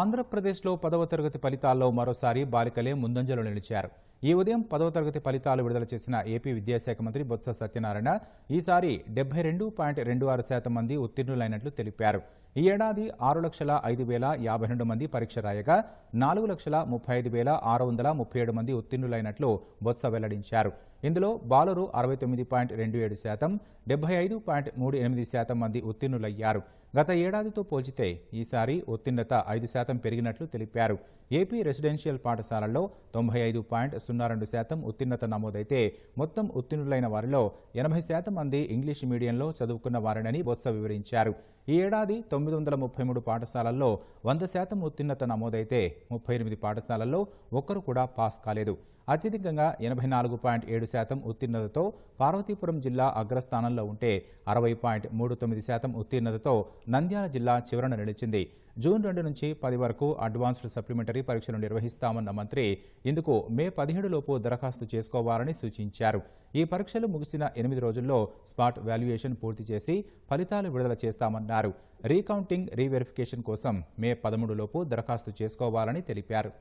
ఆంధ్రప్రదేశ్లో పదవ తరగతి ఫలితాల్లో మరోసారి బాలికలే ముందంజలో నిలిచారు ఈ ఉదయం పదో తరగతి ఫలితాలు విడుదల చేసిన ఏపీ విద్యాశాఖ మంత్రి బొత్స సత్యనారాయణ ఈసారి డెబ్బై రెండు పాయింట్ రెండు ఆరు శాతం మంది ఉత్తీర్ణులైనట్లు తెలిపారు ఈ ఏడాది ఆరు లక్షల ఐదు వేల యాభై రెండు మంది పరీక్ష రాయగా నాలుగు లక్షల ముప్పై ఐదు వేల ఆరు వందల ముప్పై ఏడు మంది ఉత్తీర్ణులైనట్లు బొత్స వెల్లడించారు ఇందులో బాలరు అరవై తొమ్మిది పాయింట్ రెండు ఏడు శాతం డెబ్బై ఐదు పాయింట్ మూడు ఎనిమిది శాతం మంది ఉత్తీర్ణులయ్యారు గత ఏడాదితో పోల్చితే ఈసారి ఉత్తీర్ణత ఐదు శాతం పెరిగినట్లు తెలిపారు ఏపీ రెసిడెన్షియల్ పాఠశాలల్లో తొంభై ఐదు పాయింట్ సున్నా రెండు శాతం ఉత్తీర్ణత నమోదైతే మొత్తం ఉత్తీర్ణులైన వారిలో ఎనభై శాతం మంది ఇంగ్లీష్ మీడియంలో చదువుకున్న వారినని బొత్స వివరించారు ఈ ఏడాది తొమ్మిది వందల ముప్పై మూడు పాఠశాలల్లో వంద శాతం ఉత్తీర్ణత నమోదైతే ముప్పై ఎనిమిది పాఠశాలల్లో ఒక్కరు కూడా పాస్ కాలేదు అత్యధికంగా ఎనభై నాలుగు పాయింట్ ఏడు శాతం ఉత్తీర్ణతతో పార్వతీపురం జిల్లా అగ్రస్థానంలో ఉంటే అరవై పాయింట్ మూడు తొమ్మిది శాతం ఉత్తీర్ణతతో నంద్యాల జిల్లా చివరన నిలిచింది జూన్ రెండు నుంచి పది వరకు అడ్వాన్స్డ్ సప్లిమెంటరీ పరీక్షలు నిర్వహిస్తామన్న మంత్రి ఇందుకు మే పదిహేడులోపు దరఖాస్తు చేసుకోవాలని సూచించారు ఈ పరీక్షలు ముగిసిన ఎనిమిది రోజుల్లో స్పాట్ వాల్యుయేషన్ పూర్తి చేసి ఫలితాలు విడుదల చేస్తామన్నారు రీకౌంటింగ్ రీవెరిఫికేషన్ కోసం మే పదమూడులోపు దరఖాస్తు చేసుకోవాలని తెలిపారు